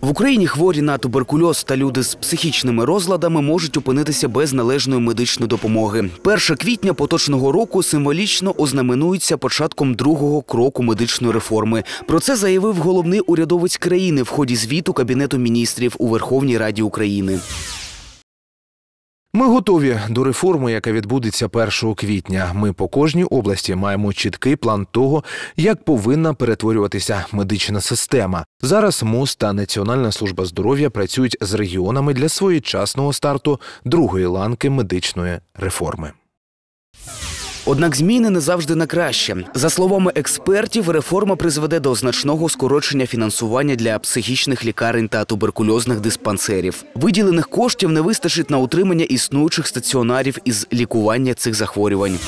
В Україні хворі на туберкульоз та люди з психічними розладами можуть опинитися без належної медичної допомоги. 1 квітня поточного року символічно ознаменується початком другого кроку медичної реформи. Про це заявив головний урядовець країни в ході звіту Кабінету міністрів у Верховній Раді України. Ми готові до реформи, яка відбудеться 1 квітня. Ми по кожній області маємо чіткий план того, як повинна перетворюватися медична система. Зараз МОЗ та Національна служба здоров'я працюють з регіонами для своєчасного старту другої ланки медичної реформи. Однак зміни не завжди на краще. За словами експертів, реформа призведе до значного скорочення фінансування для психічних лікарень та туберкульозних диспансерів. Виділених коштів не вистачить на утримання існуючих стаціонарів із лікування цих захворювань.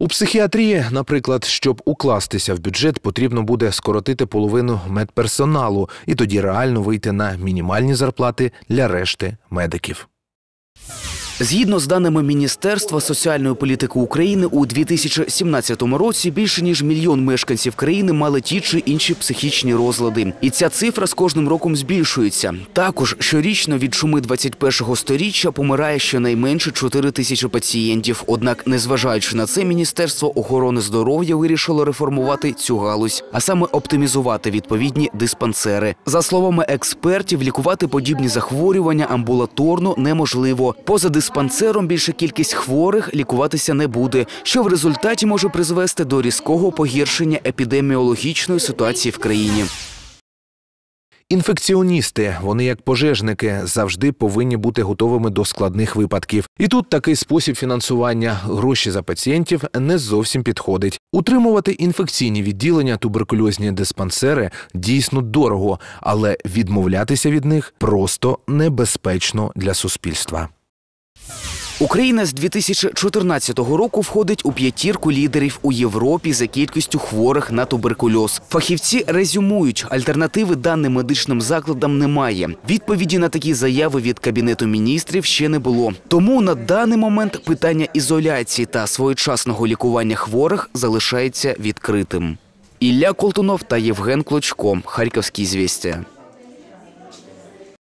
У психіатрії, наприклад, щоб укластися в бюджет, потрібно буде скоротити половину медперсоналу і тоді реально вийти на мінімальні зарплати для решти медиків. Згідно з даними Міністерства соціальної політики України, у 2017 році більше ніж мільйон мешканців країни мали ті чи інші психічні розлади, і ця цифра з кожним роком збільшується. Також щорічно від шуми 21-го сторіччя помирає щонайменше 4 тисячі пацієнтів. Однак, незважаючи на це, міністерство охорони здоров'я вирішило реформувати цю галузь, а саме оптимізувати відповідні диспансери. За словами експертів, лікувати подібні захворювання амбулаторно неможливо. Поза з панцером більша кількість хворих лікуватися не буде, що в результаті може призвести до різкого погіршення епідеміологічної ситуації в країні. Інфекціоністи, вони як пожежники, завжди повинні бути готовими до складних випадків. І тут такий спосіб фінансування гроші за пацієнтів не зовсім підходить. Утримувати інфекційні відділення, туберкульозні диспансери дійсно дорого, але відмовлятися від них просто небезпечно для суспільства. Україна з 2014 року входить у п'ятірку лідерів у Європі за кількістю хворих на туберкульоз. Фахівці резюмують, альтернативи даним медичним закладам немає. Відповіді на такі заяви від кабінету міністрів ще не було. Тому на даний момент питання ізоляції та своєчасного лікування хворих залишається відкритим. Ілля Колтунов та Євген Клочко. Харківські звістя.